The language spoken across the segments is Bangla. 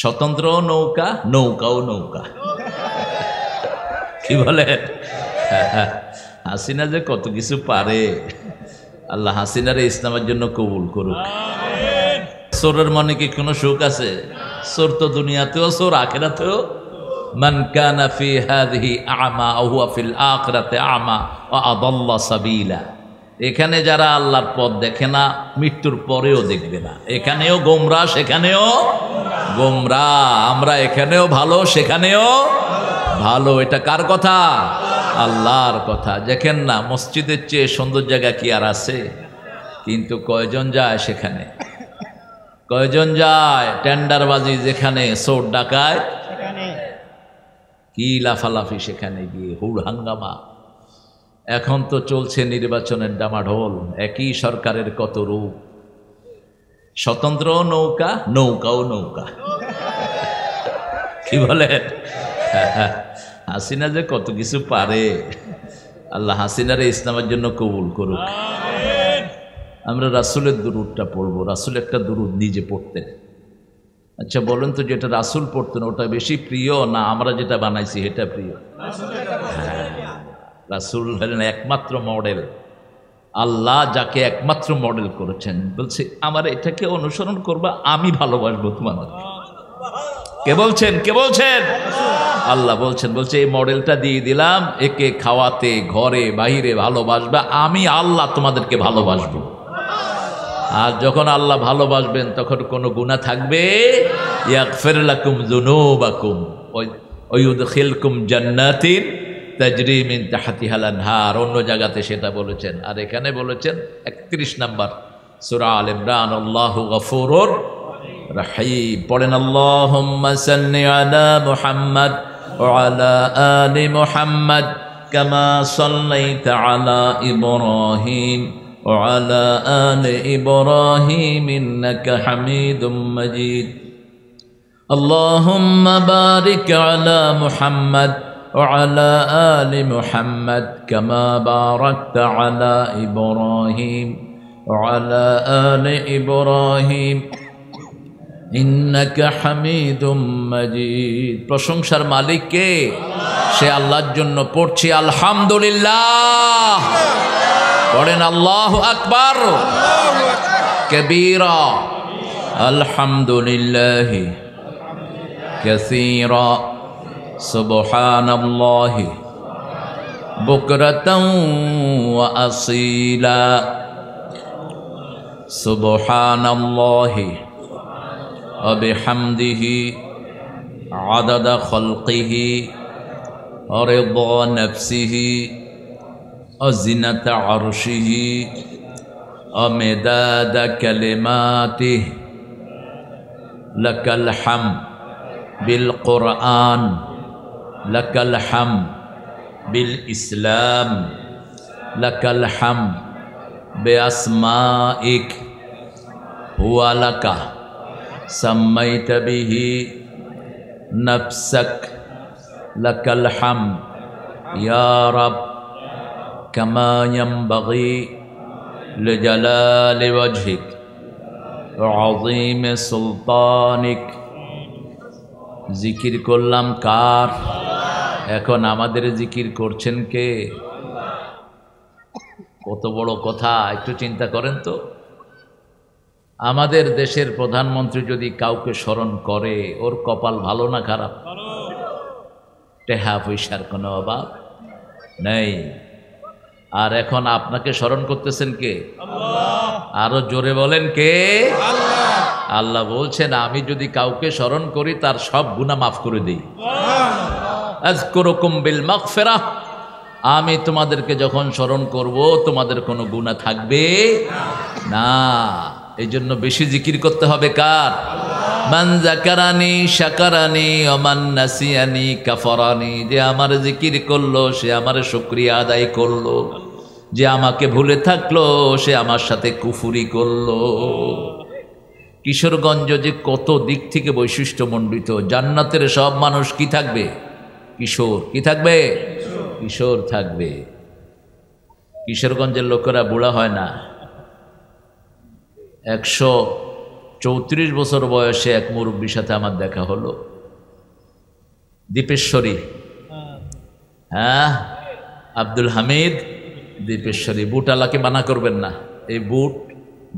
স্বতন্ত্র নৌকা নৌকাও নৌকা কি বলে হাসিনা যে কত কিছু পারে আল্লাহ হাসিনার ইসলামের জন্য কবুল করুক সোরের মনে কি কোনো সুখ আছে সোর তো দুনিয়াতেও সোর আখেরাতেও من كان في هذه أعمى أو في الآخرة أعمى وأضل سبيلا এখানে যারা আল্লাহর পথ দেখে না মৃত্যুর পরেও দেখবে না এখানেও গোমরা সেখানেও গোমরা আমরা এখানেও ভালো সেখানেও ভালো এটা কার কথা আল্লাহর কথা দেখেন না মসজিদের চেয়ে সুন্দর জায়গা কি আর আছে কিন্তু কয়জন যায় সেখানে কয়জন যায় টেন্ডারবাজি যেখানে সোর ডাকায় কি লাফালাফি সেখানে গিয়ে হুড় হাঙ্গামা এখন তো চলছে নির্বাচনের ডামাঢোল একই সরকারের কত রূপ স্বতন্ত্র নৌকা নৌকাও নৌকা কি বলে হাসিনা যে কত কিছু পারে আল্লাহ হাসিনারে ইসলামের জন্য কবুল করুক আমরা রাসুলের দুরুদটা পড়বো রাসুল একটা দুরুদ নিজে পড়তেন আচ্ছা বলেন তো যেটা রাসুল পড়তেন ওটা বেশি প্রিয় না আমরা যেটা বানাইছি এটা প্রিয় রাসুল হ্যাঁ। হলেন একমাত্র মডেল আল্লাহ যাকে একমাত্র মডেল করেছেন বলছে আমার এটাকে অনুসরণ করবো আমি ভালোবাসবো তোমার কে বলছেন কে বলছেন আল্লাহ বলছেন বলছে এই মডেলটা দিয়ে দিলাম একে খাওয়াতে ঘরে বাহিরে ভালোবাসবা আমি আল্লাহ তোমাদেরকে ভালোবাসবো আর যখন আল্লাহ ভালোবাসবেন তখন কোনো গুণা থাকবে ইয়াক জুনুবাকুম ওই ওই খেলকুম জান্নাতির তাজরিম ইন তাহাতিহাল আনহার অন্য জায়গাতে সেটা বলেছেন আর এখানে বলেছেন একত্রিশ নাম্বার সুরা আল ইমরান আল্লাহ গফুর রাহিম পড়েন আল্লাহ আলা মুহাম্মদ ওয়ালা آل محمد কামা صليت على إبراهيم وعلى آل إبراهيم إنك حميد مجيد اللهم بارك على محمد وعلى آل محمد كما باركت على إبراهيم وعلى آل إبراهيم ইন্নাকা হামিদুম মাজিদ প্রশংসার মালিক কে সে আল্লাহর জন্য পড়ছি আলহামদুলিল্লাহ পড়েন আল্লাহ আকবার কবিরা আলহামদুলিল্লাহ কাসীরা سبحان الله بكرة وأصيلا سبحان الله وبحمده عدد خلقه رضا نفسه وزنة عرشه ومداد كلماته لك الحمد بالقرآن لك الحمد بالإسلام لك الحمد بأسمائك هو لك سميت به نفسك لك الحمد يا رب كما ينبغي لجلال وجهك وعظيم سلطانك ذكر كل امكار এখন আমাদের জিকির করছেন কে কত বড় কথা একটু চিন্তা করেন তো আমাদের দেশের প্রধানমন্ত্রী যদি কাউকে স্মরণ করে ওর কপাল ভালো না খারাপ টেহা পয়সার কোনো অভাব নেই আর এখন আপনাকে স্মরণ করতেছেন কে আরো জোরে বলেন কে আল্লাহ বলছেন আমি যদি কাউকে স্মরণ করি তার সব গুণা মাফ করে দিই আজকুরকুম বিল মাগফিরাহ আমি তোমাদেরকে যখন স্মরণ করব তোমাদের কোনো গুণা থাকবে না এই জন্য বেশি জিকির করতে হবে কার মান জাকারানি সাকারানি অমান নাসিয়ানি কাফরানি যে আমার জিকির করলো সে আমার শুক্রিয়া আদায় করলো যে আমাকে ভুলে থাকলো সে আমার সাথে কুফুরি করলো কিশোরগঞ্জ যে কত দিক থেকে বৈশিষ্ট্যমণ্ডিত জান্নাতের সব মানুষ কি থাকবে কিশোর কি থাকবে কিশোর থাকবে কিশোরগঞ্জের লোকেরা বুড়া হয় না একশো চৌত্রিশ বছর বয়সে এক মুরব্বীর সাথে আমার দেখা হলো দীপেশ্বরী হ্যাঁ আব্দুল হামিদ দীপেশ্বরী বুট আলাকে মানা করবেন না এই বুট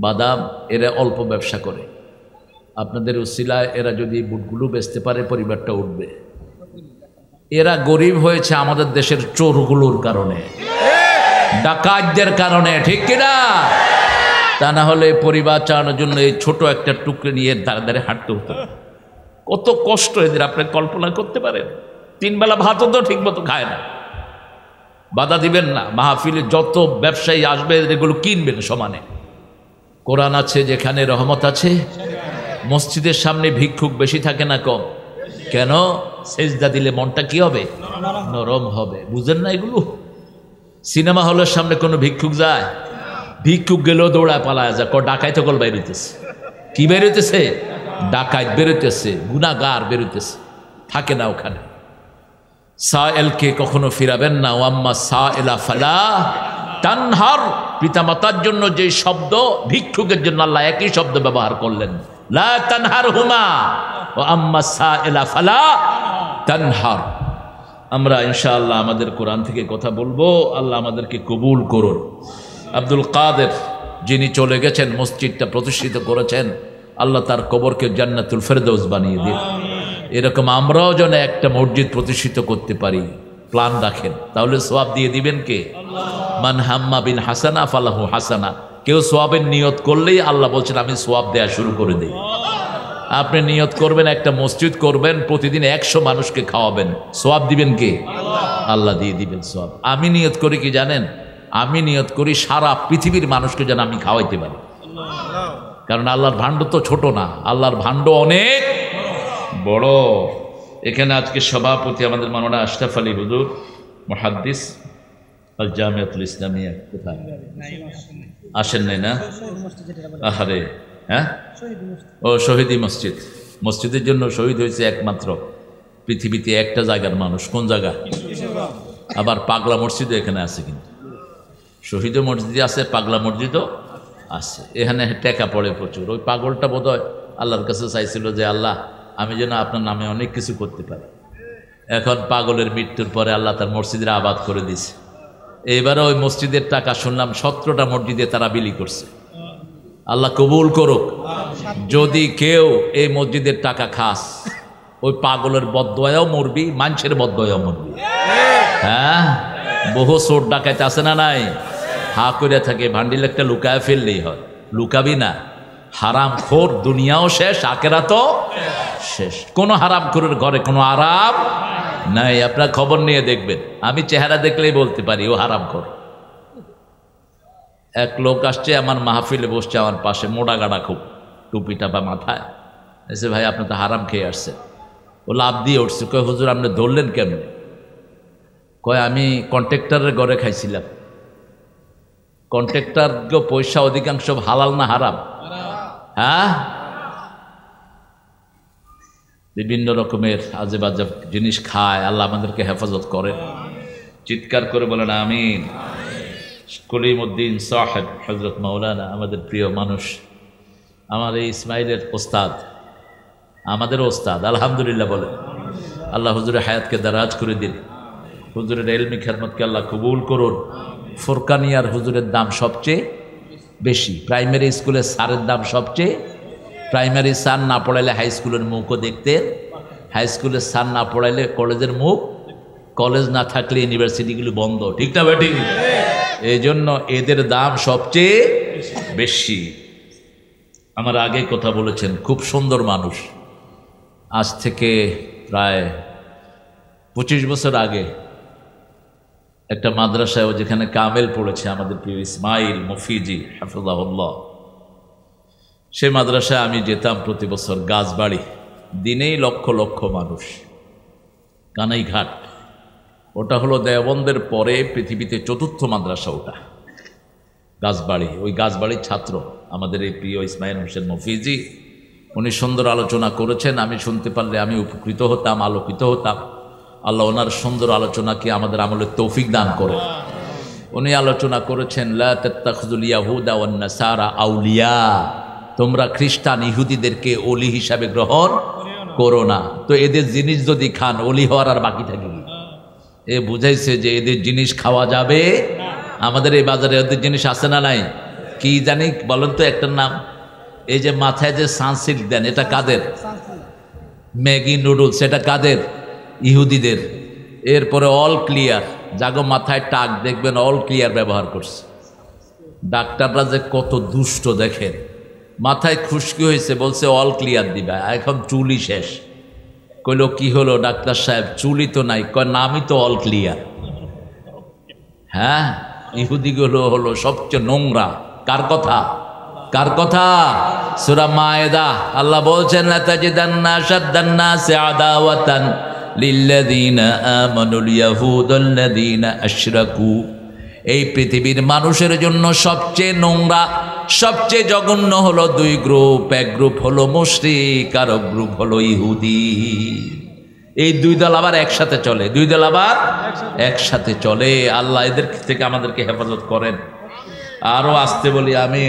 বাদাম এরা অল্প ব্যবসা করে আপনাদের উসিলায় এরা যদি বুটগুলো বেচতে পারে পরিবারটা উঠবে এরা গরিব হয়েছে আমাদের দেশের চোরগুলোর কারণে ডাকাতদের কারণে ঠিক কিনা তা না হলে পরিবার চালানোর জন্য এই ছোট একটা টুকরে নিয়ে ধারে ধারে হাঁটতে হতো কত কষ্ট এদের আপনি কল্পনা করতে পারেন তিনবেলা ভাতও তো ঠিকমতো খায় না বাধা দিবেন না মাহফিলে যত ব্যবসায়ী আসবে এগুলো কিনবেন সমানে কোরআন আছে যেখানে রহমত আছে মসজিদের সামনে ভিক্ষুক বেশি থাকে না কম কেন সেজদা দিলে মনটা কি হবে নরম হবে বুঝেন না এগুলো সিনেমা হলের সামনে কোনো ভিক্ষুক যায় ভিক্ষুক গেলেও দৌড়ায় পালা যায় ক ডাকাইতে কল বেরোতেছে কি বেরোতেছে ডাকাইত বেরোতেছে গুণাগার বেরোতেছে থাকে না ওখানে সা এলকে কখনো ফিরাবেন না ওয়াম্মা সা এলা ফালা তানহার পিতামাতার জন্য যে শব্দ ভিক্ষুকের জন্য আল্লাহ একই শব্দ ব্যবহার করলেন লা তানহার হুমা ও আম্মা ফালা তানহার আমরা ইনশাআল্লাহ আমাদের কোরআন থেকে কথা বলবো আল্লাহ আমাদেরকে কবুল করুন আব্দুল কাদের যিনি চলে গেছেন মসজিদটা প্রতিষ্ঠিত করেছেন আল্লাহ তার কবরকে জান্নাতুল ফেরদৌস বানিয়ে দিন এরকম আমরাও যেন একটা মসজিদ প্রতিষ্ঠিত করতে পারি প্ল্যান রাখেন তাহলে সোয়াব দিয়ে দিবেন কে মান হাম্মা বিন হাসানা ফালাহু হাসানা কেউ সোয়াবের নিয়ত করলেই আল্লাহ বলছেন আমি সোয়াব দেয়া শুরু করে দিই আপনি নিয়ত করবেন একটা মসজিদ করবেন প্রতিদিন একশো মানুষকে খাওয়াবেন সোয়াব দিবেন কে আল্লাহ দিয়ে দিবেন সোয়াব আমি নিয়ত করি কি জানেন আমি নিয়ত করি সারা পৃথিবীর মানুষকে যেন আমি খাওয়াইতে পারি কারণ আল্লাহর ভাণ্ড তো ছোট না আল্লাহর ভাণ্ড অনেক বড় এখানে আজকে সভাপতি আমাদের মাননা আশরাফ আলী হুজুর মহাদ্দিস জামিয়াতুল ইসলামিয়া কোথায় আসেন নাই না আহারে হ্যাঁ ও শহীদি মসজিদ মসজিদের জন্য শহীদ হয়েছে একমাত্র পৃথিবীতে একটা জায়গার মানুষ কোন জায়গা আবার পাগলা মসজিদও এখানে আছে কিন্তু শহীদ মসজিদে আছে পাগলা মসজিদও আছে এখানে টেকা পড়ে প্রচুর ওই পাগলটা বোধ আল্লাহর কাছে চাইছিল যে আল্লাহ আমি যেন আপনার নামে অনেক কিছু করতে পারি এখন পাগলের মৃত্যুর পরে আল্লাহ তার মসজিদে আবাদ করে দিছে এবারে ওই মসজিদের টাকা শুনলাম সতেরোটা মসজিদে তারা বিলি করছে আল্লাহ কবুল করুক যদি কেউ এই মসজিদের টাকা খাস ওই পাগলের বদয়াও মরবি মানুষের বদয়াও মরবি হ্যাঁ বহু চোর ডাকাইতে আছে না নাই হা করে থাকে ভান্ডিল একটা লুকায় ফেললেই হয় লুকাবি না হারাম খোর দুনিয়াও শেষ আকেরা তো শেষ কোনো হারাম খোরের ঘরে কোনো আরাম নাই আপনার খবর নিয়ে দেখবেন আমি চেহারা দেখলেই বলতে পারি ও হারাম কর এক লোক আসছে আমার মাহফিলে বসছে আমার পাশে মোড়া গাড়া খুব টুপি টাপা মাথায় এসে ভাই আপনি তো হারাম খেয়ে আসছে ও লাভ দিয়ে উঠছে কয় হুজুর আপনি ধরলেন কেন কয় আমি কন্ট্রাক্টারের ঘরে খাইছিলাম কন্ট্রাক্টর পয়সা অধিকাংশ হালাল না হারাম হ্যাঁ বিভিন্ন রকমের আজে বাজে জিনিস খায় আল্লাহ আমাদেরকে হেফাজত করেন চিৎকার করে বলেন আমিন কলিমুদ্দিন সাহেব হজরত মৌলানা আমাদের প্রিয় মানুষ আমার এই ইসমাইলের ওস্তাদ আমাদের ওস্তাদ আলহামদুলিল্লাহ বলেন আল্লাহ হুজুরের হায়াতকে দারাজ করে দিন হুজুরের এলমি খেদমতকে আল্লাহ কবুল করুন ফোরকানিয়ার হুজুরের দাম সবচেয়ে বেশি প্রাইমারি স্কুলের সারের দাম সবচেয়ে প্রাইমারি সান না পড়াইলে হাই স্কুলের মুখও দেখতেন হাই স্কুলের সান না পড়াইলে কলেজের মুখ কলেজ না থাকলে ইউনিভার্সিটিগুলো বন্ধ ঠিক না ব্যাটি এই জন্য এদের দাম সবচেয়ে বেশি আমার আগে কথা বলেছেন খুব সুন্দর মানুষ আজ থেকে প্রায় পঁচিশ বছর আগে একটা মাদ্রাসায় যেখানে কামেল পড়েছে আমাদের প্রিয় ইসমাইল মফিজি হাফিজাহুল্লাহ সে মাদ্রাসায় আমি যেতাম প্রতি বছর গাছবাড়ি দিনেই লক্ষ লক্ষ মানুষ কানাইঘাট ওটা হলো দেবন্দের পরে পৃথিবীতে চতুর্থ মাদ্রাসা ওটা গাছবাড়ি ওই গাছবাড়ির ছাত্র আমাদের এই প্রিয় ইসমাইল হোসেন মফিজি উনি সুন্দর আলোচনা করেছেন আমি শুনতে পারলে আমি উপকৃত হতাম আলোকিত হতাম আল্লাহ ওনার সুন্দর আলোচনাকে আমাদের আমলে তৌফিক দান করে উনি আলোচনা করেছেন লাহুদা সারা আউলিয়া তোমরা খ্রিস্টান ইহুদিদেরকে অলি হিসাবে গ্রহণ করো না তো এদের জিনিস যদি খান অলি হওয়ার আর বাকি থাকে এ বুঝাইছে যে এদের জিনিস খাওয়া যাবে আমাদের এই বাজারে ওদের জিনিস আছে না নাই কি জানি বলেন তো একটার নাম এই যে মাথায় যে সানসিল দেন এটা কাদের ম্যাগি নুডলস এটা কাদের ইহুদিদের এরপরে অল ক্লিয়ার জাগো মাথায় টাক দেখবেন অল ক্লিয়ার ব্যবহার করছে ডাক্তাররা যে কত দুষ্ট দেখেন মাথায় খুশকি হয়েছে বলছে অল ক্লিয়ার দিবা এখন চুলি শেষ কইল কি হলো ডাক্তার সাহেব চুলি তো নাই কয় নামই তো অল ক্লিয়ার হ্যাঁ ইহুদিগুলো হলো সবচেয়ে নোংরা কার কথা কার কথা সুরা মায়েদা আল্লাহ বলছেন এই পৃথিবীর মানুষের জন্য সবচেয়ে নোংরা সবচেয়ে জঘন্য হলো দুই গ্রুপ এক গ্রুপ হলো মুশ্রিক আর গ্রুপ হলো ইহুদি এই দুই দল আবার একসাথে চলে দুই দল আবার একসাথে চলে আল্লাহ এদের থেকে আমাদেরকে হেফাজত করেন আরো আসতে বলি আমি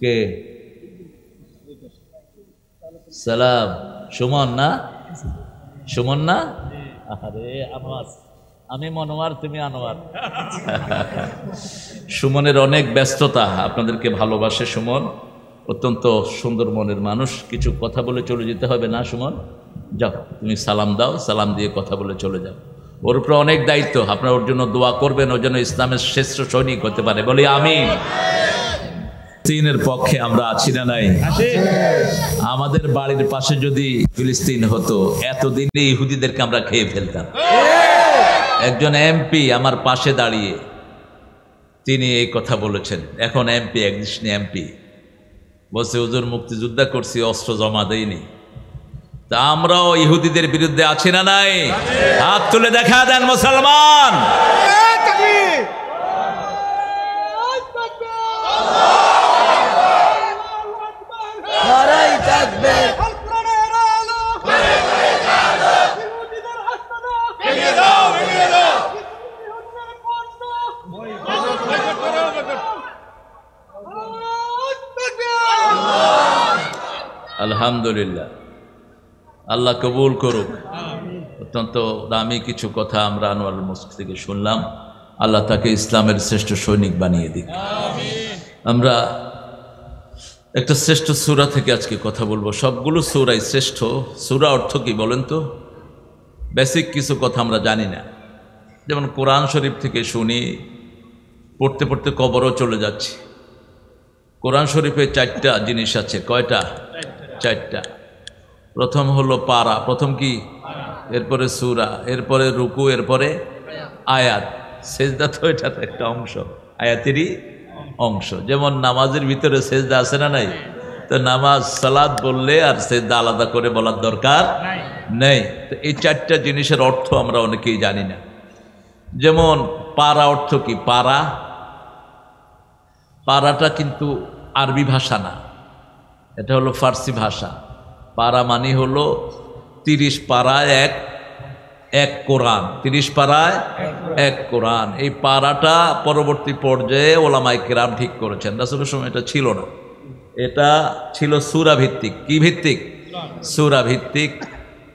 কে সালাম সুমন না সুমন না আরে আমার আমি মনোয়ার তুমি আনোয়ার সুমনের অনেক ব্যস্ততা আপনাদেরকে ভালোবাসে সুমন অত্যন্ত সুন্দর মনের মানুষ কিছু কথা বলে চলে যেতে হবে না সুমন যাও তুমি সালাম দাও সালাম দিয়ে কথা বলে চলে যাও ওর উপরে অনেক দায়িত্ব আপনারা ওর জন্য দোয়া করবেন ওর জন্য ইসলামের শ্রেষ্ঠ সৈনিক হতে পারে বলি আমি ফিলিস্তিনের পক্ষে আমরা আছি না নাই আমাদের বাড়ির পাশে যদি ফিলিস্তিন হতো এতদিনে ইহুদিদেরকে আমরা খেয়ে ফেলতাম একজন এমপি আমার পাশে দাঁড়িয়ে তিনি এই কথা বলেছেন এখন এমপি একদিন এমপি বলছে হুজুর মুক্তিযোদ্ধা করছি অস্ত্র জমা দেয়নি তা আমরাও ইহুদিদের বিরুদ্ধে আছি না নাই হাত তুলে দেখা দেন মুসলমান আলহামদুলিল্লাহ আল্লাহ কবুল করুক অত্যন্ত দামি কিছু কথা আমরা আনোয়ার মুস্ক থেকে শুনলাম আল্লাহ তাকে ইসলামের শ্রেষ্ঠ সৈনিক বানিয়ে দিক আমরা একটা শ্রেষ্ঠ সুরা থেকে আজকে কথা বলবো সবগুলো সুরাই শ্রেষ্ঠ সুরা অর্থ কি বলেন তো বেসিক কিছু কথা আমরা জানি না যেমন কোরআন শরীফ থেকে শুনি পড়তে পড়তে কবরও চলে যাচ্ছি কোরআন শরীফের চারটা জিনিস আছে কয়টা চারটা প্রথম হলো পারা প্রথম কি এরপরে সুরা এরপরে রুকু এরপরে আয়াত সেজদা তো এটা তো একটা অংশ আয়াতেরই অংশ যেমন নামাজের ভিতরে সেজদা আছে না নাই তো নামাজ সালাদ বললে আর সেজদা আলাদা করে বলার দরকার নেই তো এই চারটা জিনিসের অর্থ আমরা অনেকেই জানি না যেমন পারা অর্থ কি পারা পারাটা কিন্তু আরবি ভাষা না এটা হলো ফার্সি ভাষা পারা মানি হলো তিরিশ পাড়ায় এক এক কোরআন তিরিশ পাড়ায় এক কোরআন এই পাড়াটা পরবর্তী পর্যায়ে ওলামাই কেরাম ঠিক করেছেন রাসুলের সময় এটা ছিল না এটা ছিল সুরা ভিত্তিক কি ভিত্তিক সুরা ভিত্তিক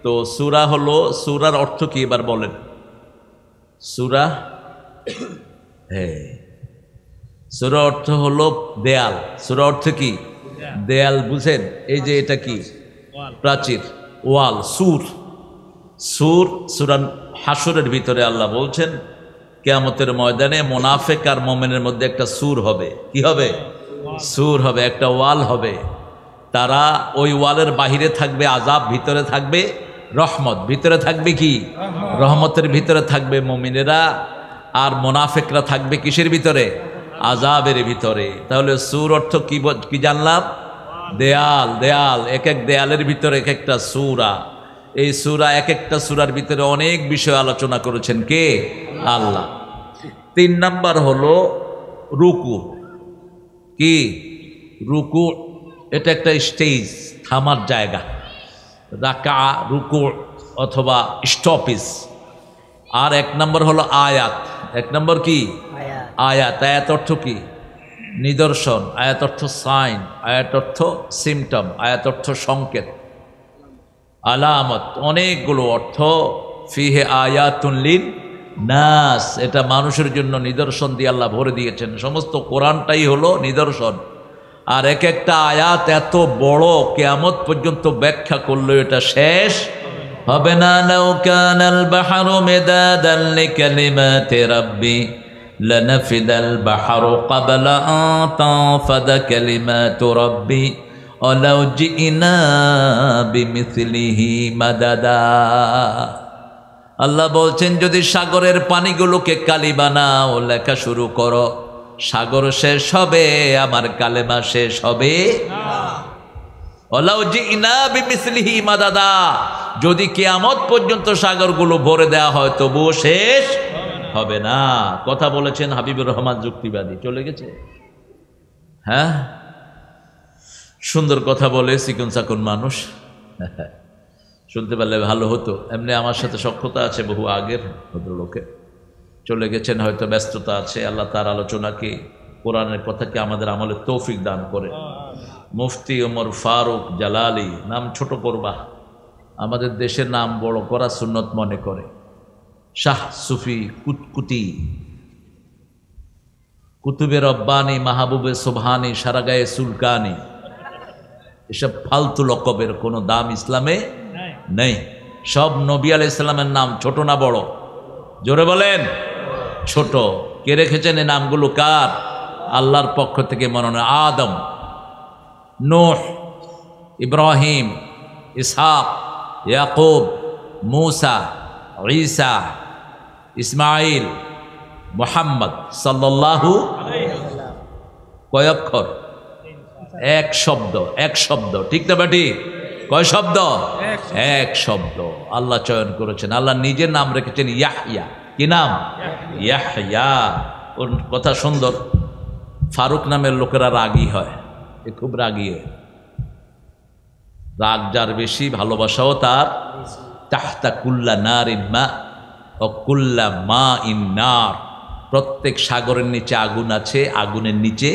তো সুরা হলো সুরার অর্থ কি এবার বলেন সুরা হ্যাঁ সুরা অর্থ হলো দেয়াল সুরা অর্থ কি দেয়াল বুঝেন এই যে এটা কি প্রাচীর ওয়াল সুর সুর সুরান হাসুরের ভিতরে আল্লাহ বলছেন কেয়ামতের ময়দানে মোনাফেক আর মোমেনের মধ্যে একটা সুর হবে কি হবে সুর হবে একটা ওয়াল হবে তারা ওই ওয়ালের বাহিরে থাকবে আজাব ভিতরে থাকবে রহমত ভিতরে থাকবে কি রহমতের ভিতরে থাকবে মমিনেরা আর মোনাফেকরা থাকবে কিসের ভিতরে আজাবের ভিতরে তাহলে সুর অর্থ কি কি জানলাম দেয়াল দেয়াল এক এক দেয়ালের ভিতরে এক একটা সুরা এই সুরা এক একটা সুরার ভিতরে অনেক বিষয় আলোচনা করেছেন কে আল্লাহ তিন নাম্বার হলো রুকু কি রুকু এটা একটা স্টেজ থামার জায়গা রাকা রুকু অথবা স্টপিস আর এক নম্বর হলো আয়াত এক নম্বর কি আয়াত আয়াত অর্থ কী নিদর্শন আয়াত অর্থ সাইন আয়াত অর্থ সিমটম আয়াত অর্থ সংকেত আলামত অনেকগুলো অর্থ ফিহে আয়াতুল্লিন নাস এটা মানুষের জন্য নিদর্শন দিয়ে আল্লাহ ভরে দিয়েছেন সমস্ত কোরআনটাই হলো নিদর্শন আর এক একটা আয়াত এত বড় কেয়ামত পর্যন্ত ব্যাখ্যা করলো এটা শেষ হবে না নৌকানাল বাহারো মেদা দাল্লি কালিমা তেরাব্বি لنفد البحر قبل أن تنفد كلمات ربي ولو جئنا بمثله مددا আল্লাহ বলছেন যদি সাগরের পানিগুলোকে কালি বানাও লেখা শুরু করো সাগর শেষ হবে আমার কালেমা শেষ হবে যদি কেয়ামত পর্যন্ত সাগরগুলো ভরে দেয়া হয় তবুও শেষ হবে না কথা বলেছেন হাবিবুর রহমান যুক্তিবাদী চলে গেছে হ্যাঁ সুন্দর কথা বলে সিকুন সাকুন মানুষ শুনতে পারলে ভালো হতো এমনি আমার সাথে সক্ষতা আছে বহু আগের ভদ্রলোকে চলে গেছেন হয়তো ব্যস্ততা আছে আল্লাহ তার আলোচনাকে কোরআনের কথাকে আমাদের আমলে তৌফিক দান করে মুফতি ওমর ফারুক জালালি নাম ছোট করবা আমাদের দেশের নাম বড় করা সুন্নত মনে করে শাহ সুফি কুতকুতি কুতুবে রব্বানি মাহবুবে সোভানি সারা গায়ে সুলকানি এসব ফালতু লকবের কোনো দাম ইসলামে নেই সব নবী আল ইসলামের নাম ছোট না বড় জোরে বলেন ছোট কে রেখেছেন এ নামগুলো কার আল্লাহর পক্ষ থেকে হয় আদম নোহ ইব্রাহিম ইসাফ ইয়াকুব মুসা ঈসা ইসমাইল মোহাম্মদ সাল্লাহু কয়ক্ষর এক শব্দ এক শব্দ ঠিক না বেটি কয় শব্দ এক শব্দ আল্লাহ চয়ন করেছেন আল্লাহ নিজের নাম রেখেছেন ইয়াহিয়া কি নাম ইয়াহিয়া ওর কথা সুন্দর ফারুক নামের লোকেরা রাগী হয় এ খুব রাগী হয় রাগ যার বেশি ভালোবাসাও তার তাহতা কুল্লা নার মা ও কুল্লা মা ইন নার প্রত্যেক সাগরের নিচে আগুন আছে আগুনের নিচে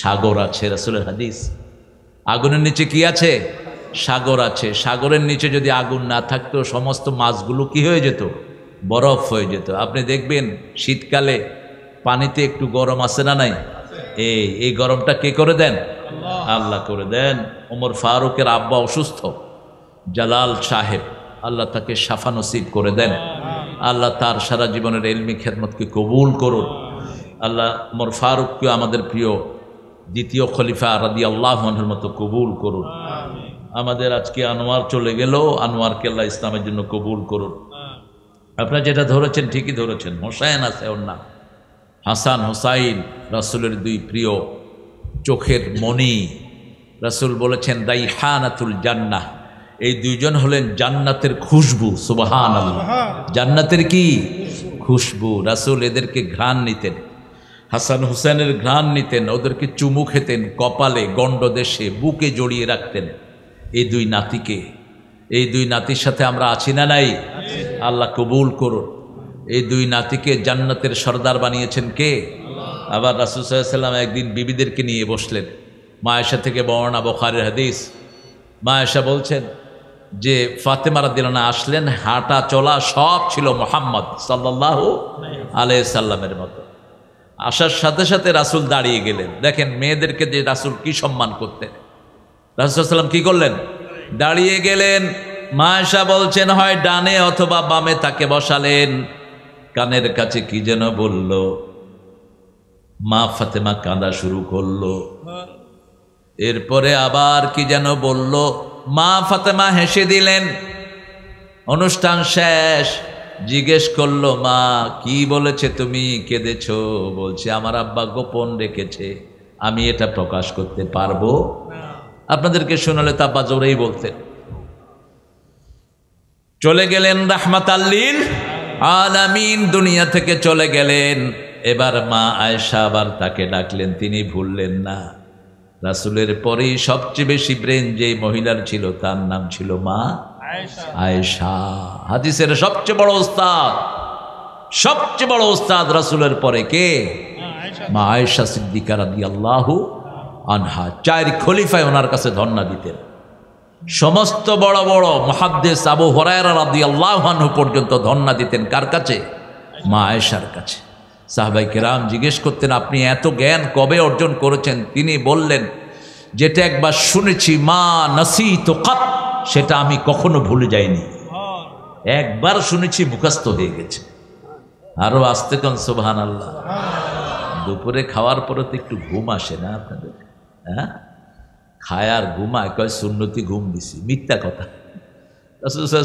সাগর আছে রাসুলের হাদিস আগুনের নিচে কি আছে সাগর আছে সাগরের নিচে যদি আগুন না থাকতো সমস্ত মাছগুলো কি হয়ে যেত বরফ হয়ে যেত আপনি দেখবেন শীতকালে পানিতে একটু গরম আছে না নাই এই এই গরমটা কে করে দেন আল্লাহ করে দেন ওমর ফারুকের আব্বা অসুস্থ জালাল সাহেব আল্লাহ তাকে সাফা নসিব করে দেন আল্লাহ তার সারা জীবনের এলমি খেদমতকে কবুল করুন আল্লাহ মোর ফারুককে আমাদের প্রিয় দ্বিতীয় খলিফা রাদি আল্লাহ মানের মতো কবুল করুন আমাদের আজকে আনোয়ার চলে গেল আনোয়ারকে আল্লাহ ইসলামের জন্য কবুল করুন আপনারা যেটা ধরেছেন ঠিকই ধরেছেন হোসাইন আছে ওর নাম হাসান হোসাইন রাসুলের দুই প্রিয় চোখের মনি রাসুল বলেছেন দাই আতুল জান্নাহ এই দুইজন হলেন জান্নাতের খুশবু সুবাহান জান্নাতের কি খুশবু রাসুল এদেরকে ঘ্রাণ নিতেন হাসান হুসেনের ঘ্রাণ নিতেন ওদেরকে চুমু খেতেন কপালে গণ্ড দেশে বুকে জড়িয়ে রাখতেন এই দুই নাতিকে এই দুই নাতির সাথে আমরা আছি না নাই আল্লাহ কবুল করুন এই দুই নাতিকে জান্নাতের সর্দার বানিয়েছেন কে আবার রাসুল সাল্লাম একদিন বিবিদেরকে নিয়ে বসলেন মায়েশা থেকে বর্ণা বখারের হাদিস মায়েশা বলছেন যে ফাতেমারা দিলানা আসলেন হাঁটা চলা সব ছিল মোহাম্মদ সাল্লাহ আলহ সাল্লামের মতো আসার সাথে সাথে রাসুল দাঁড়িয়ে গেলেন দেখেন মেয়েদেরকে যে রাসুল কি সম্মান করতেন রাসুলাম কি করলেন দাঁড়িয়ে গেলেন মায়েশা বলছেন হয় ডানে অথবা বামে তাকে বসালেন কানের কাছে কি যেন বলল মা ফাতেমা কাঁদা শুরু করলো এরপরে আবার কি যেন বলল মা ফাতেমা হেসে দিলেন অনুষ্ঠান শেষ জিজ্ঞেস করলো মা কি বলেছে তুমি কেঁদেছ বলছে আমার আব্বা গোপন রেখেছে আমি এটা প্রকাশ করতে পারবো আপনাদেরকে শোনালে তা জোরেই বলতেন চলে গেলেন রাহমাত আল্লিন আলামিন দুনিয়া থেকে চলে গেলেন এবার মা আয়সা আবার তাকে ডাকলেন তিনি ভুললেন না রাসুলের পরে সবচেয়ে বেশি ব্রেন যে মহিলার ছিল তার নাম ছিল মা আয়েশা হাদিসের সবচেয়ে বড় ওস্তাদ সবচেয়ে বড় ওস্তাদ রাসুলের পরে কে মা আয়েশা সিদ্দিকার আদি আল্লাহ আনহা চার খলিফায় ওনার কাছে ধর্ণা দিতেন সমস্ত বড় বড় মহাদ্দেশ আবু হরায়রা রাদি আল্লাহানহু পর্যন্ত ধর্ণা দিতেন কার কাছে মা আয়েশার কাছে সাহবাই কেরাম জিজ্ঞেস করতেন আপনি এত জ্ঞান কবে অর্জন করেছেন তিনি বললেন যেটা একবার শুনেছি মা নাসি তো সেটা আমি কখনো ভুলে যাইনি একবার শুনেছি মুখাস্ত হয়ে গেছে আরও আসতে কন সোভান আল্লাহ দুপুরে খাওয়ার পরে তো একটু ঘুম আসে না আপনাদের হ্যাঁ খায় আর ঘুমায় কয় সুন্নতি ঘুম দিছি মিথ্যা কথা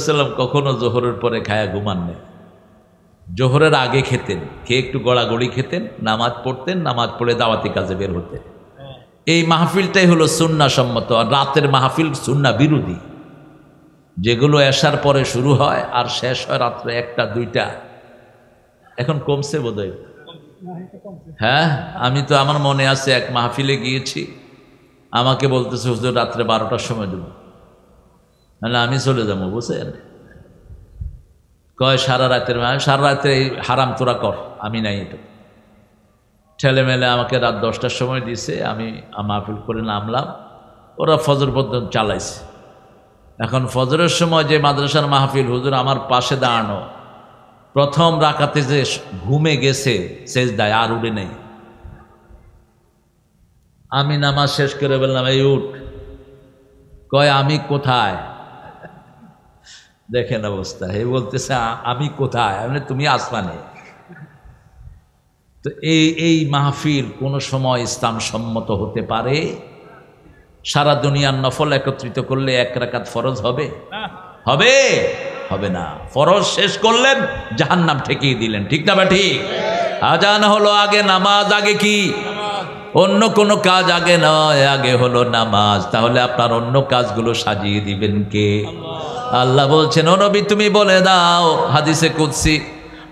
সাল্লাম কখনো জোহরের পরে খায়া ঘুমান নেই জোহরের আগে খেতেন খেয়ে একটু গড়াগড়ি খেতেন নামাজ পড়তেন নামাজ পড়ে দাওয়াতি কাজে বের হতেন হ্যাঁ। এই মাহফিলটাই হলো সুন্না সম্মত রাতের মাহফিল সুন্না বিরোধী যেগুলো আসার পরে শুরু হয় আর শেষ হয় রাত্রে একটা দুইটা এখন কমছে বোধহয় হ্যাঁ আমি তো আমার মনে আছে এক মাহফিলে গিয়েছি আমাকে বলতেছে হুজুর রাত্রে বারোটার সময় দেবো নাহলে আমি চলে যাবো বুঝলেন কয় সারা রাতের সারা রাতে হারাম তোরা কর আমি নাই এটা ঠেলে মেলে আমাকে রাত দশটার সময় দিছে আমি মাহফিল করে নামলাম ওরা ফজর পর্যন্ত চালাইছে এখন ফজরের সময় যে মাদ্রাসার মাহফিল হুজুর আমার পাশে দাঁড়ানো প্রথম রাখাতে যে ঘুমে গেছে শেষ দায় আর উড়ে নেই আমি নামাজ শেষ করে বললাম এই উঠ কয় আমি কোথায় দেখেন অবস্থা হে বলতেছে আমি কোথায় মানে তুমি আসমানে তো এই এই মাহফিল কোনো সময় ইসলাম সম্মত হতে পারে সারা দুনিয়ার নফল একত্রিত করলে এক রাকাত ফরজ হবে হবে হবে না ফরজ শেষ করলেন জাহান নাম ঠেকিয়ে দিলেন ঠিক না বা ঠিক আজান হলো আগে নামাজ আগে কি অন্য কোনো কাজ আগে নয় আগে হলো নামাজ তাহলে আপনার অন্য কাজগুলো সাজিয়ে দিবেন কে আল্লাহ বলছেন ও নবী তুমি বলে দাও হাদিসে কুদ্সি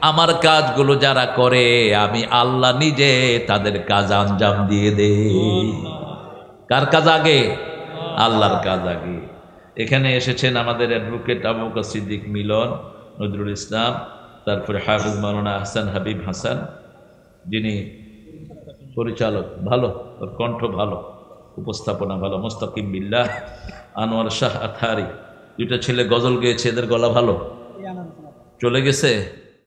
আমার কাজগুলো যারা করে আমি আল্লাহ নিজে তাদের কাজ আঞ্জাম দিয়ে দেই কার কাজ আগে আল্লাহর কাজ আগে এখানে এসেছেন আমাদের অ্যাডভোকেট আবুকা সিদ্দিক মিলন নজরুল ইসলাম তারপরে হাফিজ মালানা হাসান হাবিব হাসান যিনি পরিচালক ভালো কণ্ঠ ভালো উপস্থাপনা ভালো মোস্তাকিম বিল্লাহ আনোয়ার শাহ আথারি দুইটা ছেলে গজল গেয়েছে এদের গলা ভালো চলে গেছে